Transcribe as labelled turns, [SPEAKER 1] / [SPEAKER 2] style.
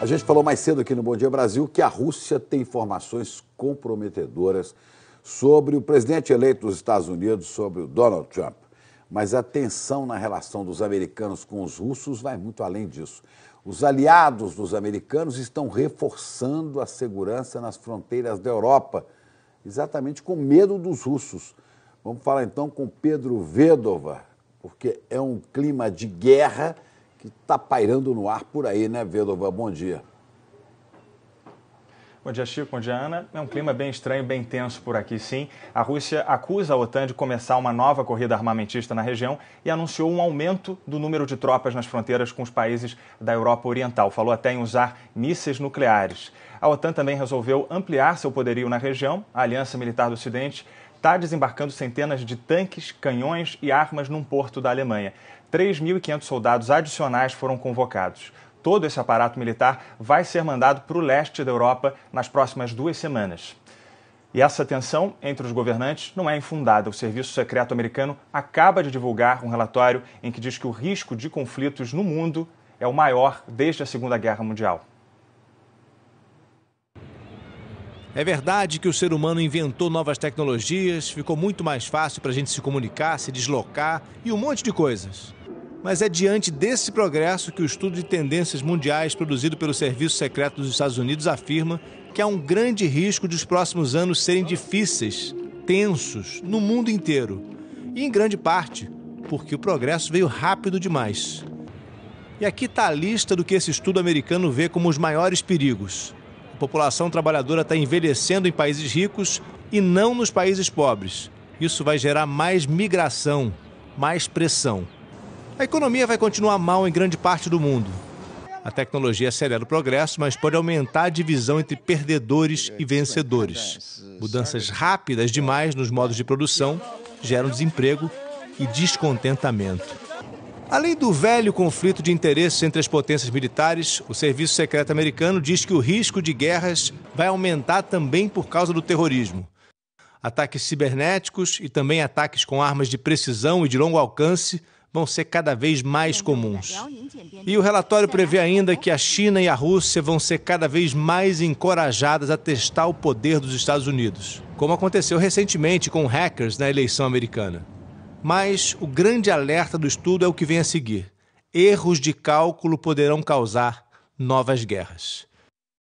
[SPEAKER 1] A gente falou mais cedo aqui no Bom Dia Brasil que a Rússia tem informações comprometedoras sobre o presidente eleito dos Estados Unidos, sobre o Donald Trump. Mas a tensão na relação dos americanos com os russos vai muito além disso. Os aliados dos americanos estão reforçando a segurança nas fronteiras da Europa, exatamente com medo dos russos. Vamos falar então com Pedro Vedova, porque é um clima de guerra que está pairando no ar por aí, né, Vedova? Bom dia.
[SPEAKER 2] Bom dia, Chico. Bom dia, Ana. É um clima bem estranho, bem tenso por aqui, sim. A Rússia acusa a OTAN de começar uma nova corrida armamentista na região e anunciou um aumento do número de tropas nas fronteiras com os países da Europa Oriental. Falou até em usar mísseis nucleares. A OTAN também resolveu ampliar seu poderio na região. A Aliança Militar do Ocidente está desembarcando centenas de tanques, canhões e armas num porto da Alemanha. 3.500 soldados adicionais foram convocados. Todo esse aparato militar vai ser mandado para o leste da Europa nas próximas duas semanas. E essa tensão entre os governantes não é infundada. O Serviço Secreto Americano acaba de divulgar um relatório em que diz que o risco de conflitos no mundo é o maior desde a Segunda Guerra Mundial. É verdade que o ser humano
[SPEAKER 3] inventou novas tecnologias, ficou muito mais fácil para a gente se comunicar, se deslocar e um monte de coisas. Mas é diante desse progresso que o estudo de tendências mundiais produzido pelo Serviço Secreto dos Estados Unidos afirma que há um grande risco de os próximos anos serem difíceis, tensos, no mundo inteiro. E em grande parte porque o progresso veio rápido demais. E aqui está a lista do que esse estudo americano vê como os maiores perigos população trabalhadora está envelhecendo em países ricos e não nos países pobres. Isso vai gerar mais migração, mais pressão. A economia vai continuar mal em grande parte do mundo. A tecnologia acelera o progresso, mas pode aumentar a divisão entre perdedores e vencedores. Mudanças rápidas demais nos modos de produção geram desemprego e descontentamento. Além do velho conflito de interesses entre as potências militares, o Serviço Secreto Americano diz que o risco de guerras vai aumentar também por causa do terrorismo. Ataques cibernéticos e também ataques com armas de precisão e de longo alcance vão ser cada vez mais comuns. E o relatório prevê ainda que a China e a Rússia vão ser cada vez mais encorajadas a testar o poder dos Estados Unidos, como aconteceu recentemente com hackers na eleição americana. Mas o grande alerta do estudo é o que vem a seguir: erros de cálculo poderão causar novas guerras.